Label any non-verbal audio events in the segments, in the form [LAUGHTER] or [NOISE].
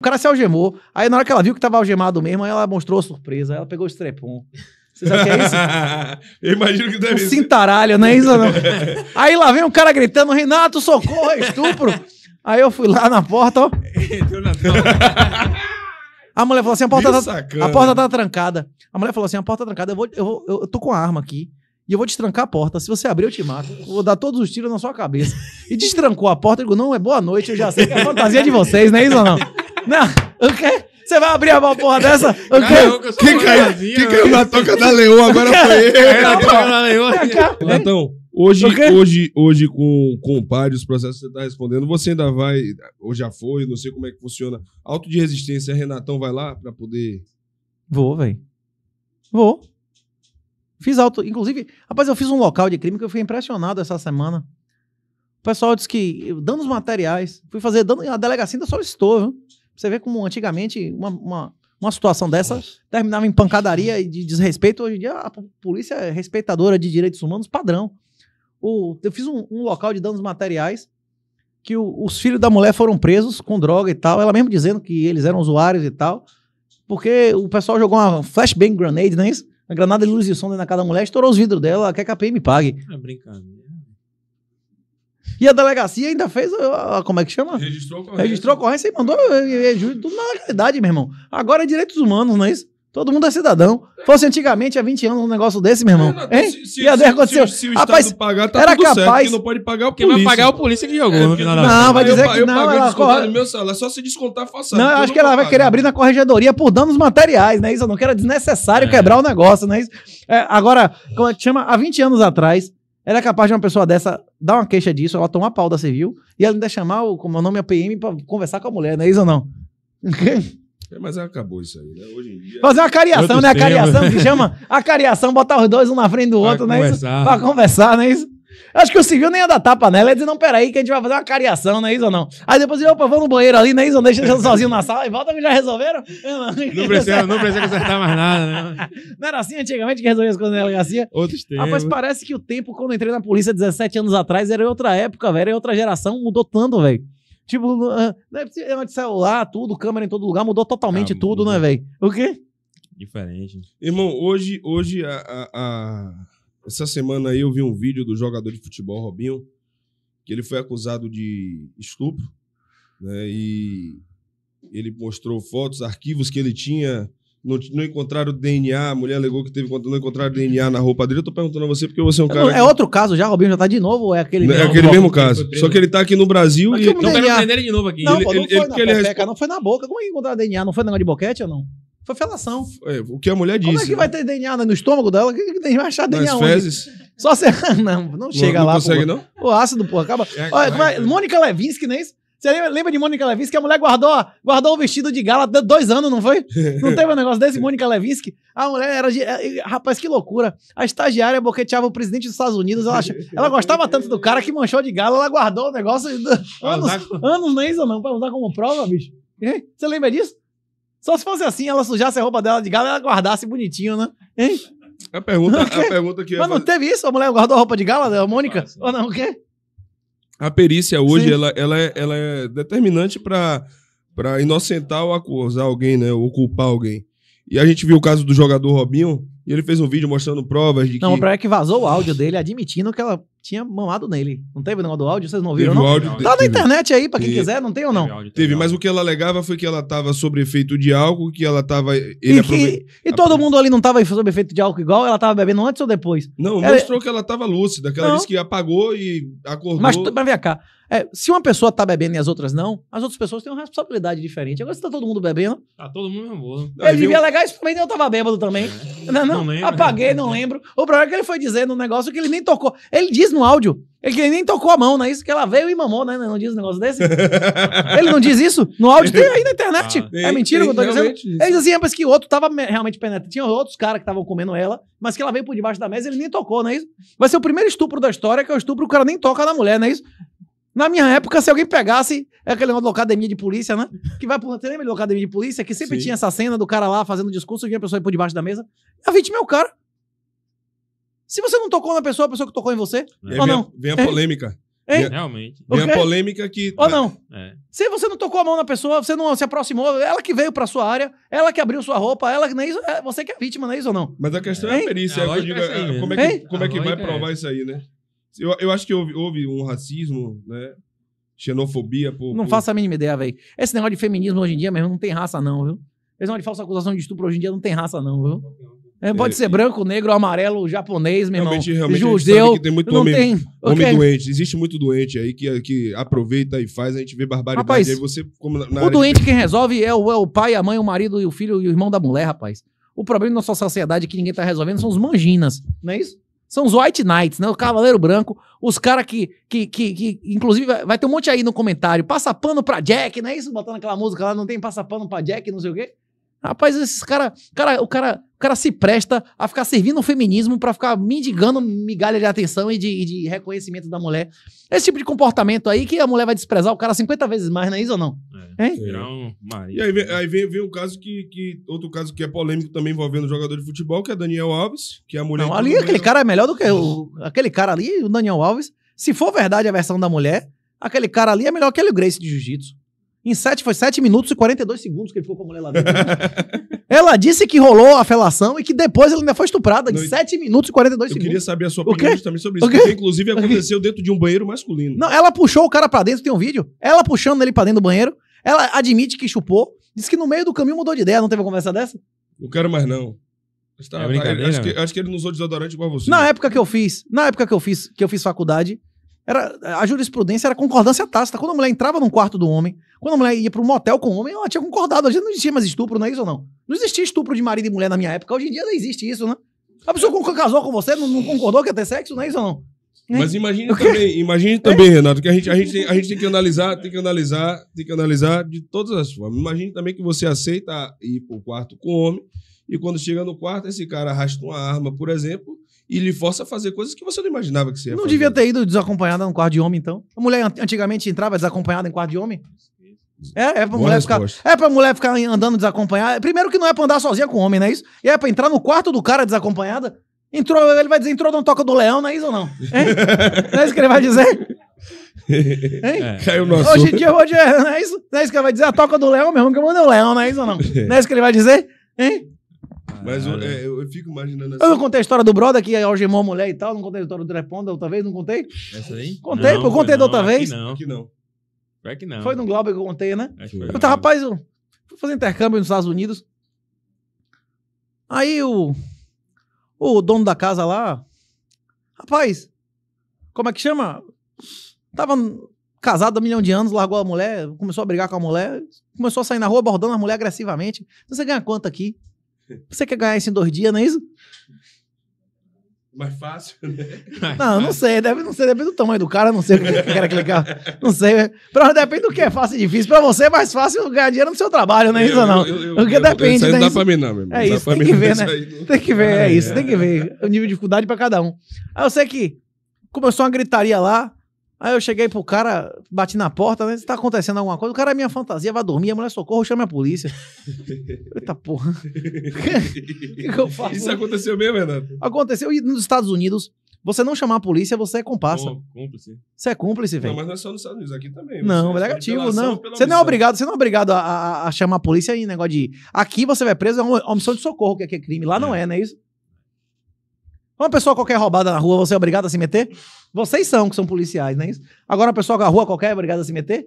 O cara se algemou. Aí na hora que ela viu que tava algemado mesmo, ela mostrou a surpresa. Ela pegou o estrepom. Você sabe o que é isso? [LAUGHS] Eu imagino que deve um ser. Cintaralha, não é isso não. [LAUGHS] aí lá vem um cara gritando, Renato, socorro, é estupro. aí eu fui lá na porta, ó. A mulher falou assim, a porta, tá, a porta tá trancada. A mulher falou assim, a porta tá trancada, eu, vou, eu, eu tô com a arma aqui e eu vou destrancar a porta. Se você abrir, eu te mato. Eu vou dar todos os tiros na sua cabeça. E destrancou a porta, eu digo, não, é boa noite, eu já sei que é fantasia de vocês, não é isso ou não? Não, o quê? Você vai abrir a porra dessa? O quê? Caramba, Quem caiu, quem né? caiu na toca da leoa agora foi é, ele. Era a hoje, hoje, hoje, hoje com, com o padre, os processos que você tá respondendo, você ainda vai, ou já foi, não sei como é que funciona. Alto de resistência, Renatão vai lá pra poder... Vou, velho. Vou. Fiz alto. Inclusive, rapaz, eu fiz um local de crime que eu fui impressionado essa semana. O pessoal disse que dando os materiais. Fui fazer dando A delegacia ainda solicitou, viu? Você vê como antigamente uma, uma, uma situação dessa Nossa. terminava em pancadaria e de desrespeito. Hoje em dia a polícia é respeitadora de direitos humanos padrão. O, eu fiz um, um local de danos materiais que o, os filhos da mulher foram presos com droga e tal. Ela mesmo dizendo que eles eram usuários e tal. Porque o pessoal jogou uma flashbang grenade, não é isso? Uma granada de luz e som dentro da casa da mulher, estourou os vidros dela, quer que a PM pague. É brincadeira. Né? E a delegacia ainda fez como é que chama? Registrou a ocorrência. Registrou a ocorrência e mandou eh, eh, eh, tudo na legalidade, meu irmão. Agora é direitos humanos, não é isso? Todo mundo é cidadão. Fosse antigamente, há 20 anos, um negócio desse, meu irmão. É, hein? Se, se, e a se, aconteceu. Se, se o Rapaz, Estado pagar, tá era tudo capaz... certo. Quem não pode pagar é o polícia. Quem vai pagar é o polícia que jogou. É, não, não, não, vai dizer eu, que eu não. Ela corre... meu salário, é só se descontar façada. Não, eu acho que ela vai pagar. querer abrir na corregedoria por danos materiais, né? Isso eu não quero. É desnecessário é. quebrar o negócio, né? Isso. É, agora, como é que chama? Há 20 anos atrás, era é capaz de uma pessoa dessa dar uma queixa disso, ela tomar pau da civil e ela ainda chamar o, como é o nome, a PM pra conversar com a mulher, não é isso ou não? [LAUGHS] É, mas acabou isso aí, né? Hoje em dia. Fazer uma cariação, né? A cariação que chama. A cariação, botar os dois um na frente do outro, conversar. né? Conversar. Pra conversar, não é isso? Acho que o civil nem ia dar tapa nela, ia dizer, não, peraí, que a gente vai fazer uma cariação, não é isso ou não? Aí depois, opa, vou no banheiro ali, não é isso? deixa ele sozinho na sala e volta que já resolveram? Não, precisa, não precisa consertar mais nada, né? Não era assim antigamente que resolvia as coisas na delegacia? Outros tempos. Rapaz, parece que o tempo quando entrei na polícia 17 anos atrás era outra época, velho, era outra geração, mudou tanto, velho. Tipo, antes ah, é é celular, tudo, câmera em todo lugar, mudou totalmente ah, tudo, muda. né, velho? O quê? Diferente. Irmão, hoje, hoje a... a, a essa semana aí eu vi um vídeo do jogador de futebol Robinho, que ele foi acusado de estupro, né? E ele mostrou fotos, arquivos que ele tinha, não, não encontraram DNA, a mulher alegou que teve não encontraram DNA na roupa dele. Eu tô perguntando a você porque você é um é cara. Não, é outro caso já, Robinho já tá de novo, ou é aquele não, né, mesmo? É aquele mesmo caso. Só que ele tá aqui no Brasil Mas e. Não, quero entender ele de novo aqui. Não, ele, pô, não ele, foi ele, na é ele, pepeca, ele... não foi na boca. Como é que encontraram DNA? Não foi negócio de boquete ou não? Foi felação. É, o que a mulher disse. Como é que vai né? ter DNA no estômago dela? O que, que tem vai achar DNA Nas fezes? Só se... [LAUGHS] não, não chega não, lá. Não consegue, não? O ácido, porra, acaba. É, é, é, Mônica Levinsky, não é isso? Você lembra, de Mônica Levinsky? A mulher guardou, guardou o vestido de gala dois anos, não foi? [LAUGHS] Não teve um negócio desse, Mônica Levinsky? A mulher era. De, é, é, rapaz, que loucura. A estagiária boqueteava o presidente dos Estados Unidos. Ela, achava, [LAUGHS] ela gostava tanto do cara que manchou de gala, ela guardou o negócio anos, anos, não é isso, não? Pra usar como prova, bicho. Você lembra disso? Só se fosse assim, ela sujasse a roupa dela de gala e ela guardasse bonitinho, né? Hein? A pergunta, a pergunta que. Mas não teve isso? A mulher guardou a roupa de gala da né, Mônica? Ah, ou não? O quê? A perícia hoje ela, ela, é, ela é determinante para inocentar ou acusar alguém, né? Ou culpar alguém. E a gente viu o caso do jogador Robinho, e ele fez um vídeo mostrando provas de não, que. Não, o problema é que vazou o áudio dele admitindo que ela tinha mamado nele. Não teve negócio do áudio? Vocês não viram? Teve não? Áudio, tá na internet aí pra quem teve, quiser, não tem ou não? Teve, áudio, teve, mas o que ela alegava foi que ela tava sobre efeito de álcool, que ela tava. Ele e, aprove... e todo mundo ali não tava sobre efeito de álcool igual? Ela tava bebendo antes ou depois? Não, ela... mostrou que ela tava lúcida, que ela não. disse que apagou e acordou. Mas, mas vem cá. É, se uma pessoa tá bebendo e as outras não, as outras pessoas têm uma responsabilidade diferente. Agora você tá todo mundo bebendo. Tá todo mundo mesmo. Ele devia alegar isso também né? eu tava bêbado também. É. Não, é não não lembro. Apaguei, não lembro. O problema é que ele foi dizendo um negócio que ele nem tocou. Ele diz no áudio que ele nem tocou a mão, não é isso? Que ela veio e mamou, né? Não diz um negócio desse? [LAUGHS] ele não diz isso? No áudio tem aí na internet. Ah, é mentira o que eu tô dizendo? Isso. Ele diz assim, é, mas que o outro tava realmente penetrando. Tinha outros caras que estavam comendo ela, mas que ela veio por debaixo da mesa e ele nem tocou, não é isso? Vai ser o primeiro estupro da história, que é o estupro que o cara nem toca na mulher, não é isso? Na minha época, se alguém pegasse, é aquele negócio de academia de polícia, né? Que vai por. Você lembra de de polícia? Que sempre Sim. tinha essa cena do cara lá fazendo discurso e vinha a pessoa por debaixo da mesa. A vítima é o cara. Se você não tocou na pessoa, a pessoa que tocou em você. É. Ou vem, não? Vem a polêmica. É. Vem, Realmente. Vem okay. a polêmica que. Ou tá- não? É. Se você não tocou a mão na pessoa, você não se aproximou, ela que veio pra sua área, ela que abriu sua roupa, ela não é isso, é você que é vítima, não é isso ou não? Mas a questão é, a perícia. É a é é digo, como é que, como que vai provar isso aí, né? Eu, eu acho que houve, houve um racismo, né? Xenofobia por. Não por... faço a mínima ideia, velho. Esse negócio de feminismo hoje em dia mesmo não tem raça, não, viu? Esse negócio de falsa acusação de estupro hoje em dia não tem raça, não, viu? É, pode é, ser branco, negro, amarelo, japonês, meu realmente, irmão. Realmente, judeu. tem muito homem, tem, homem okay. doente. Existe muito doente aí que, que aproveita e faz, a gente ver barbaridade. Rapaz, aí você, como na, na o doente de... quem resolve é o, é o pai, a mãe, o marido, e o filho e o irmão da mulher, rapaz. O problema da nossa sociedade que ninguém tá resolvendo são os manginas, não é isso? São os White Knights, né? O Cavaleiro Branco. Os caras que, que, que, que, inclusive, vai ter um monte aí no comentário. Passa pano pra Jack, não é isso? Botando aquela música lá, não tem passa pano pra Jack, não sei o quê. Rapaz, esses cara, cara, o cara, o cara se presta a ficar servindo o feminismo para ficar mendigando migalha de atenção e de, e de, reconhecimento da mulher. Esse tipo de comportamento aí que a mulher vai desprezar o cara 50 vezes mais, não é isso ou não? Hein? É? E aí, vem, aí vem, vem, o caso que, que. Outro caso que é polêmico também envolvendo jogador de futebol, que é Daniel Alves, que é a mulher. Não, ali aquele cara é melhor do que o, aquele cara ali, o Daniel Alves. Se for verdade a versão da mulher, aquele cara ali é melhor que ele, o Grace de Jiu-Jitsu. Em sete foi 7 minutos e 42 segundos que ele ficou com a mulher lá dentro. [LAUGHS] ela disse que rolou a felação e que depois ela ainda foi estuprada em 7 minutos e 42 segundos. Eu queria saber a sua opinião também sobre isso, porque inclusive aconteceu dentro de um banheiro masculino. Não, ela puxou o cara pra dentro, tem um vídeo. Ela puxando ele pra dentro do banheiro. Ela admite que chupou, diz que no meio do caminho mudou de ideia. Não teve uma conversa dessa? Não quero mais, não. tá, é brincadeira, tá, acho, que, né? acho, que, ele não usou desodorante igual você. Na época que eu fiz, na época que eu fiz, que eu fiz faculdade, era, a jurisprudência era concordância tácita. Quando a mulher entrava num quarto do homem, quando a mulher ia para um motel com o homem, ela tinha concordado. A gente não existia mais estupro, não é isso ou não? Não existia estupro de marido e mulher na minha época. Hoje em dia não existe isso, né? A pessoa que casou com você não, não concordou que ia ter sexo, não é isso ou não? Né? Mas imagine também, [LAUGHS] imagine né? também, Renato, que a gente, a, gente tem, a gente tem que analisar, tem que analisar, tem que analisar de todas as formas. Imagine também que você aceita ir para o quarto com o homem, e quando chega no quarto, esse cara arrasta uma arma, por exemplo, e lhe força a fazer coisas que você não imaginava que você ia Não fazer. devia ter ido desacompanhada no quarto de homem, então. A mulher antigamente entrava desacompanhada em quarto de homem? É, é pra, mulher ficar, é pra mulher ficar andando desacompanhada. Primeiro que não é pra andar sozinha com homem, não é isso? E é pra entrar no quarto do cara desacompanhada? Entrou, ele vai dizer, entrou no toca do leão, não é isso ou não? Hein? Não é isso que ele vai dizer? É. Caiu no Hoje em dia, hoje é, não é isso? Não é isso que ele vai dizer? A ah, toca do leão mesmo, que eu mandei o leão, não é isso ou não? Não é isso que ele vai dizer? Hein? Mas eu, é, eu, fico imaginando assim. Eu não contei a história do brother que algemou a mulher e tal, não contei a história do Drepon outra vez, não contei? Essa aí? Contei, não, pô, contei não, da outra vez. Não. que não. que não. Foi no Globo que eu contei, né? Eu tava, rapaz, eu fui fazer intercâmbio nos Estados Unidos. Aí o. Eu o dono da casa lá, rapaz, como é que chama? Tava casado há um milhão de anos, largou a mulher, começou a brigar com a mulher, começou a sair na rua abordando a mulher agressivamente. Você ganha quanto aqui? Você quer ganhar isso em dois dias, não é isso? mais fácil, né? [LAUGHS] Não, não sei, deve, não sei, depende do tamanho do cara, não sei o que quer clicar. Não sei. Pra, depende do que é fácil e difícil. Pra você é mais fácil ganhar dinheiro no seu trabalho, não é isso, não? Porque depende. Isso aí não dá pra mim, não, meu irmão. É isso, tem que ver, né? Tem que ver, é, é, isso, tem que ver. O nível de dificuldade pra cada um. Aí eu sei que começou uma gritaria lá, Aí eu cheguei pro cara, bati na porta, né? Tá acontecendo alguma coisa? O cara é minha fantasia, vai dormir, a mulher socorro, chama a polícia. [LAUGHS] Eita porra. O [LAUGHS] que, que eu faço? Isso aconteceu mesmo, Renato? Aconteceu. E nos Estados Unidos, você não chamar a polícia, você é comparsa. cúmplice. Você é cúmplice, velho. Não, mas não é só nos Estados Unidos, aqui também. Não, é negativo, não. Você não é obrigado, você não é obrigado a, a, a chamar a polícia aí, negócio de. Aqui você vai preso, é uma é omissão de socorro, que é, é crime. Lá é. não é, não é isso? Uma pessoa qualquer roubada na rua, você é obrigado a se meter? Vocês são, que são policiais, não é isso? Agora, uma pessoa na rua qualquer é obrigada a se meter?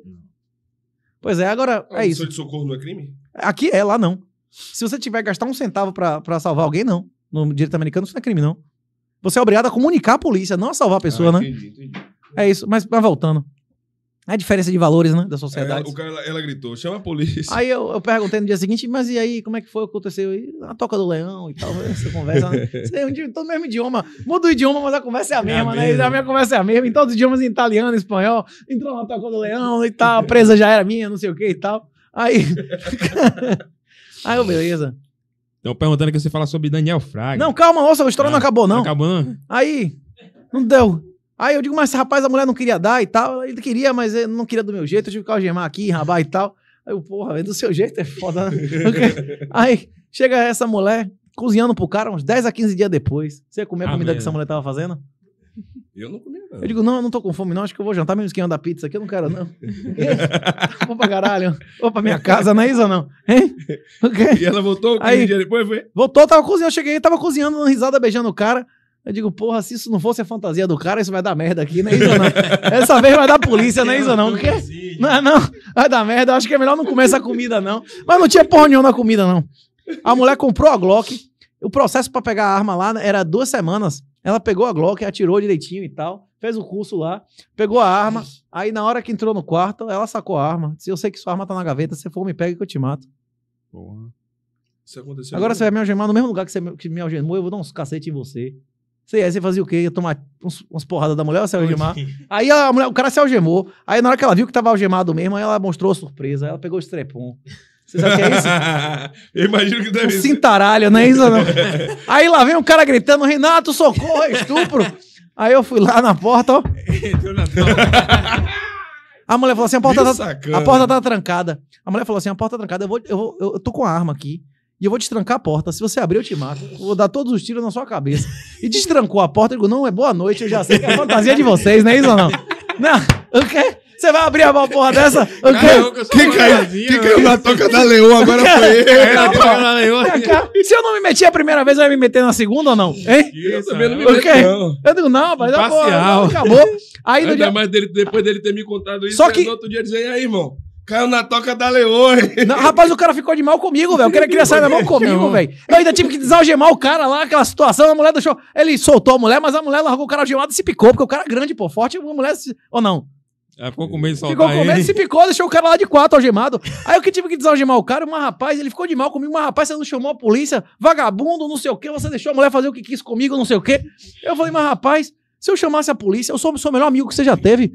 Pois é, agora é isso. de socorro não é crime? Aqui é, lá não. Se você tiver que gastar um centavo para salvar alguém, não. No direito americano isso não é crime, não. Você é obrigado a comunicar a polícia, não a salvar a pessoa, ah, entendi, né? Entendi, entendi. É isso, mas, mas voltando. É a diferença de valores, né? Da é, sociedade. o cara, ela, gritou, chama a polícia. Aí eu, eu, perguntei no dia seguinte, mas e aí, como é que foi? Aconteceu aí? A toca do leão e tal, essa conversa. né? [LAUGHS] É todo o mesmo idioma. Muda o idioma, mas a conversa é a mesma, é né? Mesmo. A minha conversa é a mesma. Em todos os idiomas, em italiano, espanhol. Entrou na toca do leão e tal. A presa já era minha, não sei o que e tal. Aí. [LAUGHS] aí eu, beleza. Estão perguntando que você fala sobre Daniel Fraga. Não, calma, o a história ah, não acabou, não. Não acabou, não. Aí, não deu. Aí eu digo, mas rapaz, a mulher não queria dar e tal. Ele queria, mas ele não queria do meu jeito. Eu tive que algemar aqui, rabar e tal. Aí eu, porra, é do seu jeito é foda. Né? [LAUGHS] Aí chega essa mulher cozinhando pro cara uns 10 a 15 dias depois. Você ia comer a comida que essa mulher tava fazendo? Eu não comia, não. Eu digo, não, eu não tô com fome, não. Acho que eu vou jantar mesmo esquema da pizza aqui. Eu não quero, não. [LAUGHS] vou pra caralho. Vou pra minha casa, não é isso ou não? Hein? Okay. [LAUGHS] E ela voltou 15 aí, depois? Foi? Voltou, tava cozinhando. Eu cheguei, tava cozinhando, dando risada, beijando o cara. Eu digo, porra, se isso não fosse a fantasia do cara, isso vai dar merda aqui, né, isso Não. [LAUGHS] Essa vez vai dar polícia, né, Isso Não, porque... não, é, não, vai dar merda. acho que é melhor não comer essa comida, não. Mas não tinha porra nenhuma na comida, não. A mulher comprou a Glock. O processo para pegar a arma lá era duas semanas. Ela pegou a Glock, atirou direitinho e tal. Fez o curso lá, pegou a arma. Aí, na hora que entrou no quarto, ela sacou a arma. Se eu sei que sua arma tá na gaveta, você for, me pega que eu te mato. Porra. Isso aconteceu. Agora mesmo? você vai me algemar no mesmo lugar que você me algemou, eu vou dar uns cacete em você. Você aí você fazia o quê? Ia tomar uns, umas porradas da mulher ou se algemar? aí a mulher, o cara se algemou. Aí na hora que ela viu que tava algemado mesmo, aí ela mostrou a surpresa. ela pegou o estrepom. Você sabe o que é isso? [LAUGHS] Eu imagino que deve um ser. não é isso não? [LAUGHS] aí lá vem um cara gritando, Renato, socorro, é estupro. aí eu fui lá na porta, ó. na A mulher falou assim: a porta, tá, a porta tá trancada. A mulher falou assim: a porta tá trancada, eu, vou, eu, vou, eu tô com a arma aqui e eu vou destrancar a porta. Se você abrir, eu te mato. vou dar todos os tiros na sua cabeça. E destrancou a porta, eu digo, não, é boa noite, eu já sei que é a fantasia de vocês, não é isso ou não? Não, o quê? Você vai abrir uma porra dessa? O quê? Quem caiu, caiu na toca da leoa agora foi é, ele. Se eu não me meti a primeira vez, vai me meter na segunda ou não? Hein? Eu também não me meti, Eu digo, não, mas porra, acabou. Aí, Ainda dia... mais dele, depois dele ter me contado isso, Só né, que... no outro dia dizer, e aí, irmão? Caiu na toca da Leone. rapaz, o cara ficou de mal comigo, velho. O cara queria sair da mão comigo, velho. Eu ainda tive que desalgemar o cara lá, aquela situação. A mulher deixou. Ele soltou a mulher, mas a mulher largou o cara algemado e se picou, porque o cara é grande, pô, forte. A mulher. Se... Ou não? Ela ficou com medo de soltar Ficou com medo, ele. se picou, deixou o cara lá de quatro algemado. Aí eu que tive que desalgemar o cara, mas rapaz, ele ficou de mal comigo, mas rapaz, você não chamou a polícia, vagabundo, não sei o quê, você deixou a mulher fazer o que quis comigo, não sei o quê. Eu falei, mas rapaz, se eu chamasse a polícia, eu sou o seu melhor amigo que você já teve.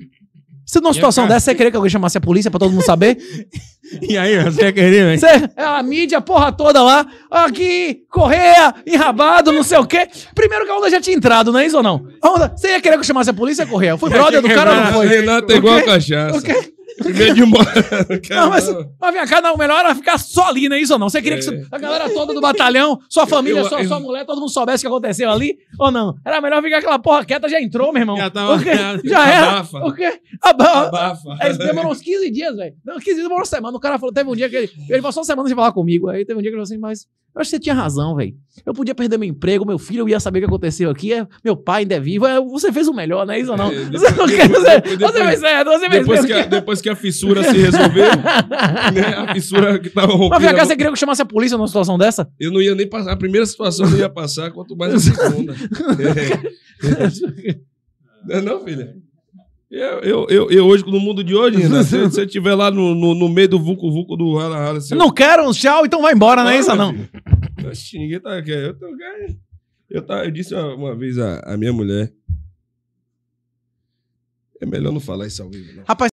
Se numa é situação cara... dessa, você queria que alguém chamasse a polícia pra todo mundo saber? [LAUGHS] e aí, você ia querer, velho? Você, é a mídia, porra toda lá, aqui, correia, enrabado, não sei o quê. Primeiro que a onda já tinha entrado, não é isso ou não? A onda, você ia querer que eu chamasse a polícia, correia? Eu fui brother do cara ou não foi? Renato é igual a cachaça. O quê? Primeiro de embora. [LAUGHS] Não, mas, mas vem cá, não, melhor era é ficar só ali, não é isso ou não? Você queria é. que a galera toda do batalhão, sua família, eu, eu, sua, eu... sua, mulher, todo mundo soubesse o que aconteceu ali ou não? Era melhor ficar aquela porra quieta, já entrou, meu irmão. Já tava. [LAUGHS] Já era. Abafa. O quê? Abafa. Abafa. É, demorou uns 15 dias, velho. Não, 15 dias demorou uma semana. O cara falou, teve um dia que ele. Ele passou uma semana sem falar comigo. Aí teve um dia que ele falou assim, mas eu acho que você tinha razão, velho. Eu podia perder meu emprego, meu filho ia saber o que aconteceu aqui, é, meu pai ainda é vivo. É, você fez o melhor, não é isso ou não? É, depois, você, não quer, você, depois, você fez certo, você fez depois que, a, depois que a fissura se resolveu, [LAUGHS] né, a fissura que tava rompendo... Mas vem cá, você queria que eu chamasse a polícia numa situação dessa? Eu não ia nem passar. A primeira situação eu não ia passar, quanto mais a segunda. [LAUGHS] é. [LAUGHS] é. não, filha? Eu, eu, eu, eu, hoje, no mundo de hoje, né? [LAUGHS] se você estiver lá no, no, no, meio do Vucu Vucu do Rara Rara. Seu... Não quero, tchau, então vai embora, não é isso, não? Oxi, ninguém tá aqui. Eu, tô, eu, tá, eu disse uma, uma vez a, a minha mulher. É melhor não falar isso ao vivo, não. Rapaz,